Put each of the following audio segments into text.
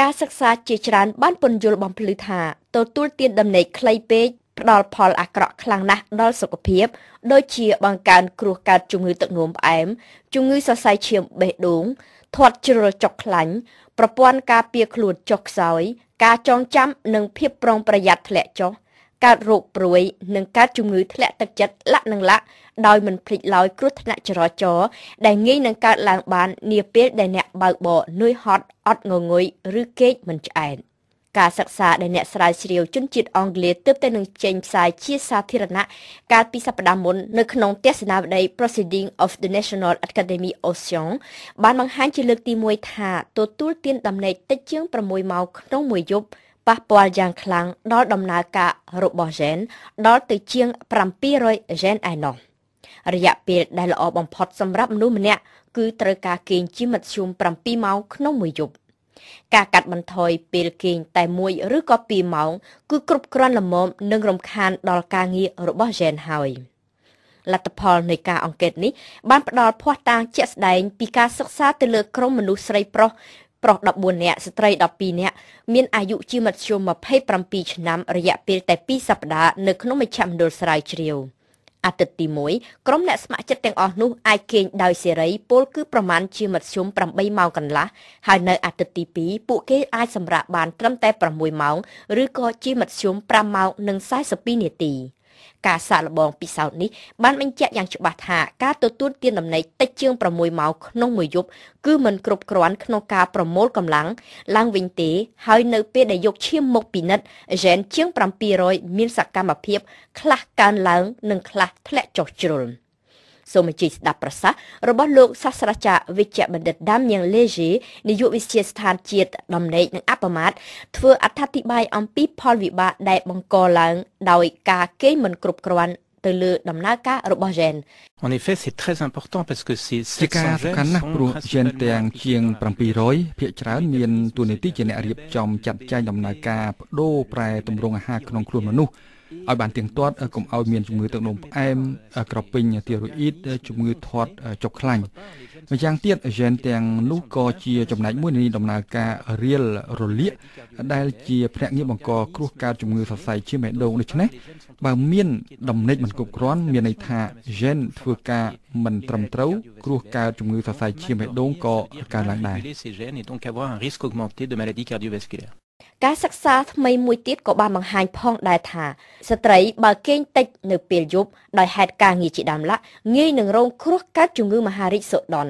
ការសិក្សាជាច្រើនបានពន្យល់បំភ្លឺថាទទួលទានដំណេកខ្លីពេកផ្ដល់ផលអាក្រក់ខ្លាំងណាស់ដល់សុខភាពដូចជាបង្កើនគ្រោះកើតជំងឺទឹកនោមផ្អែមជំងឺសរសៃឈាមបេះដូងធាត់ជ្រុលចុកខ្លាញ់ប្រព័ន្ធការពារខ្លួនចុះខ្សោយការចងចាំនិងភាពប្រុងប្រយ័ត្នធ្លាក់ចុះកើតរោគព្រួយនិងកើតជំងឺធ្លាក់ទឹកចិត្តលាក់និងលាក់ដោយមិនភ្លេចឡើយគ្រោះថ្នាក់ចរាចរណ៍ដែលងាយនឹងកើតឡើងបាននាពេលដែលអ្នកបើកបរនឿយហត់អត់ងងុយឬគេកមិនឆ្អែតការសិក្សាដែលអ្នកស្រាវជ្រាវជនជាតិអង់គ្លេសទើបតែនឹងចេញផ្សាយជាសាធារណៈកាលពីសប្តាហ៍មុននៅក្នុងទស្សនាវដ្តី Proceeding of the National Academy of Science បានបង្ហាញជាលើកទី1ថាទទួលទានដំណេកតិចជាង6ម៉ោងក្នុងមួយយប់ប៉ះពាល់យ៉ាងខ្លាំងដល់ដំណើរការរបស់ហ្សែនដល់ទៅជាង700ហ្សែនឯណោះរយៈពេលដែលល្អបំផុតសម្រាប់មនុស្សម្នាក់គឺត្រូវការគេងជាមធ្យម7ម៉ោងក្នុងមួយយប់ការកាត់បន្ថយពេលគេងតែមួយឬក៏ពីរម៉ោងគឺគ្រប់គ្រាន់ល្មមនិងរំខានដល់ការងាររបស់ហ្សែនហើយលទ្ធផលនៃការអង្កេតនេះបានផ្ដល់ភ័ស្តុតាងជាក់ស្ដែងពីការសិក្សាទៅលើក្រុមមនុស្សស្រីប្រុសប្រុស14នាក់ស្ត្រី12នាក់មានអាយុជាមធ្យម27ឆ្នាំរយៈពេលតែ2សប្តាហ៍នៅក្នុងមជ្ឈមណ្ឌលស្រាវជ្រាវអាទិត្យទី1ក្រុមអ្នកស្ម័គ្រចិត្តទាំងអស់នោះអាចគេងដោយសេរីពលគឺប្រមាណជាមធ្យម8ម៉ោងកន្លះហើយនៅអាទិត្យទី2ពួកគេអាចសម្រាកបានត្រឹមតែ6ម៉ោងឬក៏ជាមធ្យម5ម៉ោងនិង42នាទី។ការសាកល្បងពិសោធន៍នេះបានបញ្ជាក់យ៉ាងច្បាស់ថាការទទួលទានដំណេកតិចជាង6ម៉ោងក្នុងមួយយប់គឺមិនគ្រប់គ្រាន់ក្នុងការប្រមូលកម្លាំងឡើងវិញទេ ហើយនៅពេលដែលយកឈាមមកពិនិត្យហ្សែនជាង700មានសកម្មភាពខ្លះកើនឡើងនិងខ្លះធ្លាក់ចុះជ្រុល។សូមអជិយស្ដាប់ប្រសាសន៍របស់លោកសាស្ត្រាចារ្យវិជ្ជបណ្ឌិតដាមញៀងលេជីនាយកវិទ្យាស្ថានជាតិដំណេកនិងអបមាតធ្វើអត្ថាធិប្បាយអំពីផលវិបាកដែលបង្កឡើង ដោយការគេងមិនគ្រប់គ្រាន់ ទៅលើដំណើរការរបស់ gen En effet c'est très important parce que c'est ជាការសំខាន់ណាស់ព្រោះ gen ទាំងជាង700ភាគច្រើនមានតួនាទីជាអ្នករៀបចំចាត់ចែងដំណើរការបដូរប្រែទម្រង់អាហារក្នុងខ្លួនមនុស្សឲ្យបានទៀងទាត់កុំឲ្យមានជំងឺទឹកនោមផ្អែមក្រពេញទីរ៉ូអ៊ីតជំងឺធាត់ចុកខ្លាញ់ម្យ៉ាងទៀតហ្សែនទាំងនោះក៏ជាចំណែកមួយនៃដំណើរការរៀលរលាកដែល ជាភ្នាក់ងារបង្កគ្រោះកើតជំងឺសរសៃឈាមបេះដូងដូច្នេះបើមានដំណេកមិនគ្រប់គ្រាន់មានន័យថាហ្សែនធ្វើការមិនត្រឹមត្រូវគ្រោះកើតជំងឺសរសៃឈាមបេះដូងក៏កើតឡើងដែរការសិក្សាថ្មីមួយទៀតក៏បានបង្ហាញផងដែរថាស្ត្រីបើគេងតិចនៅពេលយប់ដោយហេតុការងារជាដើមឡាក់ងាយនឹងរងគ្រោះកើតជំងឺមហារីកសូដុន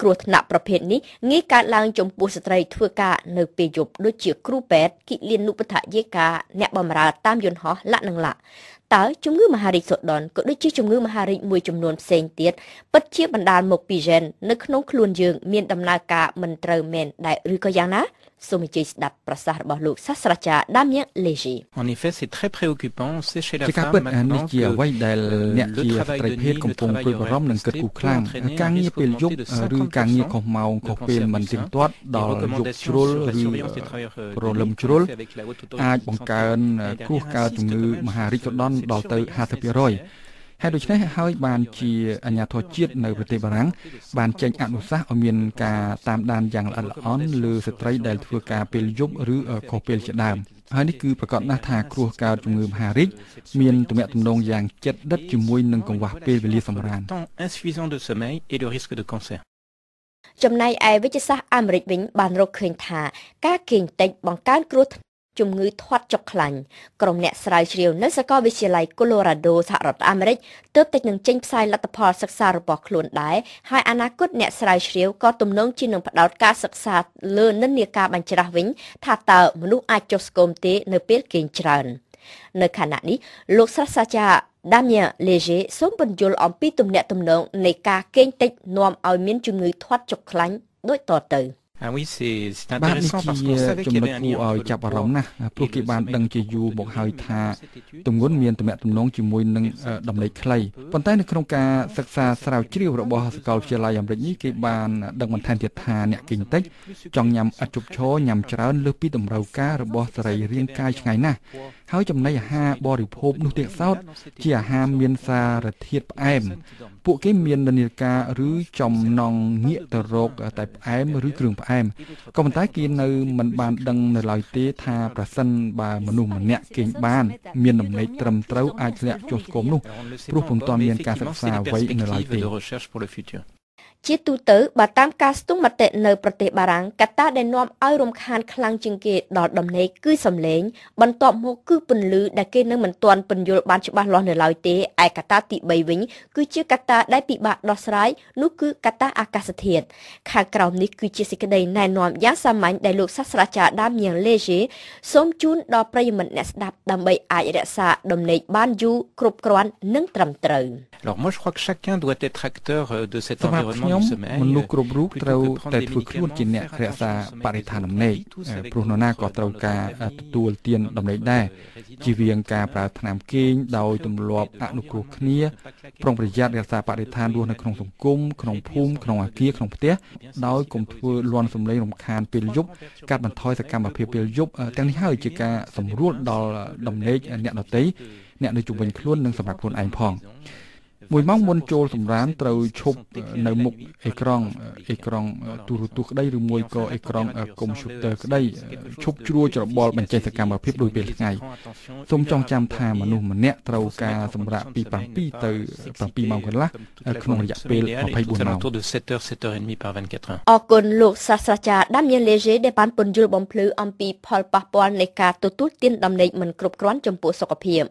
គ្រោះថ្នាក់ប្រភេទនេះងាយកើតឡើងចំពោះស្ត្រីធ្វើការនៅពេលយប់ដូចជាគ្រូពេទ្យគិលានុបដ្ឋាយិកាអ្នកបម្រើតាមយន្តហោះលក្ខនឹងលក្ខតើជំងឺមហារីកសូដុនក៏ដូចជាជំងឺមហារីកមួយចំនួនផ្សេងទៀតពិតជាបណ្ដាលមកពី gen នៅក្នុងខ្លួនយើងមានដំណើរការមិនត្រូវមែនដែរឬក៏យ៉ាងណាសូមអញ្ជើញស្ដាប់ប្រសាសន៍របស់លោកសាស្ត្រាចារ្យ Damien Léger En effet, c'est très préoccupant, c'est chez la femme maintenant ជាអ្វីដែលអ្នកជាស្ត្រីភេទកំពុងព្រួយបារម្ភនិងគិតគូរខ្លាំងការងារពេលយប់ឬការងារខុសម៉ោងខុសពេលមិនទៀងទាត់ ដល់យប់ជ្រុលឬរលឹមជ្រុលអាចបង្កើនគ្រោះកើតជំងឺមហារីកសូដុន15ដល់ទៅ50%ហើយដូច្នេះហើយ បានជាអាញាធរជាតិនៅប្រទេសបារាំងបានចេញអនុសាសន៍ឲ្យមានការតាមដានយ៉ាងល្អិតល្អន់លើស្ត្រីដែលធ្វើការពេលយប់ឬខុសពេលជាដើមហើយនេះគឺប្រកាសណាស់ថាគ្រោះកើតជំងឺមហារីកមានទំនាក់ទំនងយ៉ាងជិតដិតជាមួយនឹងកង្វះពេលវេលាសម្រាក insuffisant de sommeil et le risque de cancer ចំណែកឯវិទ្យាសាស្ត្រអាមេរិកវិញបានរកឃើញថាការគេងតិចបង្កើនគ្រោះជំងឺធាត់ចុកខ្លាញ់ក្រុមអ្នកស្រាវជ្រាវនៅសាកលវិទ្យាល័យ Colorado សហរដ្ឋអាមេរិកទើបតែនឹងចេញផ្សាយលទ្ធផលសិក្សារបស់ខ្លួនដែរហើយអនាគតអ្នកស្រាវជ្រាវក៏ទំនងជានឹងផ្ដោតការសិក្សាលើនិន្នាការបញ្ច្រាស់វិញថាតើមនុស្សអាចចុះស្គមទេនៅពេលគេងច្រើននៅខណៈនេះលោកសាស្ត្រាចារ្យ Damien Leger សូមបញ្យល់អំពីទំនាក់ទំនង នៃការគេងតិចនាំឲ្យមានជំងឺធាត់ចុកខ្លាញ់ដូចតទៅ។ Ah oui, c'est c'est intéressant parce qu'on savait qu'il y avait un lien ឲ្យចាប់អារម្មណ៍ណាស់ព្រោះគេបានដឹងជាយូរមកហើយថាទម្ងន់មានតំណែងតំណងជាមួយនឹងដំណេកខ្លីប៉ុន្តែនៅក្នុងការសិក្សាស្រាវជ្រាវរបស់សាកលវិទ្យាល័យអាមេរិកនេះគេបានដឹងបន្ថែមទៀតថាអ្នកគិញតិចចង់ញ៉ាំឥតជប់ឈរញ៉ាំច្រើន លើសពីតម្រូវការរបស់សរីរាង្គកាយឆ្ងាយណាស់ហើយចំណីអាហារបរិភោគនោះទៀតសោត ជាអាហារមានសារធាតុផ្អែមពួកគេមាននិន្នាការឬចំណងងាកទៅរកតែផ្អែមឬគ្រឿងផ្អែមក៏ប៉ុន្តែគេនៅមិនបានដឹងនៅឡើយទេថាប្រសិនបើមនុស្សម្នាក់គេងបាន មានដំណេកត្រឹមត្រូវអាចធ្លាក់ចុះស្គមនោះ ព្រោះពុំទាន់មានការសិក្សាអ្វីនៅឡើយទេជាទូទៅបើតាមការស្ទង់មតិនៅប្រទេសបារាំងកត្តាដែលនាំឲ្យរំខានខ្លាំងជាងគេដល់ដំណេកគឺសំឡេង បន្ទាប់មកគឺពន្លឺដែលគេនៅមិនទាន់ពន្យល់បានច្បាស់លាស់នៅឡើយទេឯកត្តាទី3វិញ គឺជាកត្តាដែលពិបាកដោះស្រាយនោះគឺកត្តាអាកាសធាតុខាងក្រោមនេះគឺជាសេចក្តីណែនាំយ៉ាងសាមញ្ញដែលលោកសាស្ត្រាចារ្យដាមញៀងលេជេសូមជូនដល់ប្រិយមិត្តអ្នកស្ដាប់ដើម្បីអាចរក្សាដំណេកបានយូរគ្រប់គ្រាន់និងត្រឹមត្រូវ Alors moi je crois que chacun doit être acteur de cet environnement ខ្ញុំមនុស្សគ្រប់រូបត្រូវតែធ្វើខ្លួនជាអ្នករក្សាបរិស្ថានដំណេកព្រោះនរណាក៏ត្រូវការទទួលទានដំណេកដែរជាវៀងការប្រើថ្នាំគេង ដោយទម្លាប់អនុគ្រោះគ្នាប្រុងប្រយ័ត្នរក្សាបរិស្ថានរស់នៅក្នុងសង្គមក្នុងភូមិក្នុងអាគារក្នុងផ្ទះដោយកុំធ្វើលន់សម្លេងរំខានពេលយប់កាត់បន្ថយសកម្មភាពពេលយប់ទាំងនេះហើយជាការសម្រួលដល់ដំណេកអ្នកដទៃអ្នកនៅជុំវិញខ្លួននិងសម្រាប់ខ្លួនឯងផងមួយម៉ោងមុនចូលសម្រានត្រូវឈប់នៅមុខអេក្រង់អេក្រង់ទូរទស្សន៍ក្តីឬមួយក៏អេក្រង់កុំព្យូទ័រក្តីឈប់ជ្រួច្របល់បញ្ចេញសកម្មភាពដោយពេលថ្ងៃសូមចងចាំថាមនុស្សម្នាក់ត្រូវការសម្រាកពី7ទៅ7ម៉ោងកន្លះក្នុងរយៈពេល24ម៉ោងអរគុណលោកសាស្ត្រាចារ្យដាមៀនលេជេដែលបានពន្យល់បំភ្លឺអំពីផលប៉ះពាល់នៃការទទួលទានដំណេកមិនគ្រប់គ្រាន់ចំពោះសុខភាព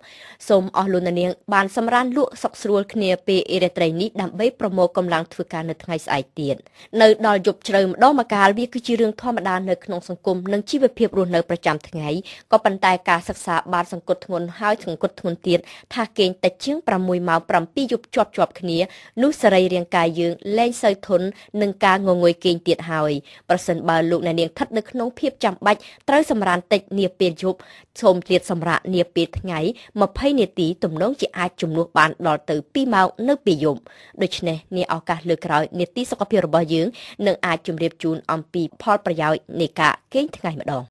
សូមអស់លោកនាងបានសម្រានលក់សុខស្រួលគ្នានាពេលអេរ៉េត្រីនេះដើម្បីប្រមូលកម្លាំងធ្វើការនៅថ្ងៃស្អែកទៀតនៅដល់យប់ជ្រៅម្ដងមកកាលវាគឺជារឿងធម្មតានៅក្នុងសង្គមនិងជីវភាពរស់នៅប្រចាំថ្ងៃក៏ប៉ុន្តែការសិក្សាបានសង្កត់ធ្ងន់ហើយសង្កត់ធ្ងន់ទៀតថាគេងតែជាង6ម៉ោង7យប់ជាប់ជាប់គ្នានោះសរីរាង្គកាយយើងលែងសូវធន់នឹងការងងុយគេងទៀតហើយប្រសិនបើលោកអ្នកនាងស្ថិតនៅក្នុងភាពចាំបាច់ត្រូវសម្រានតិចនាពេលយប់សូមទៀតសម្រាកនាពេលថ្ងៃ20នាទីទំនងជាអាចជំនួសបានដល់ទៅ2ម៉ោងនៅពេលយប់ដូច្នេះនេះឱកាសលើក្រោយនេតិសុខភាពរបស់យើងនឹងអាចជម្រាបជូនអំពីផលប្រយោជន៍នៃការគេងថ្ងៃម្ដង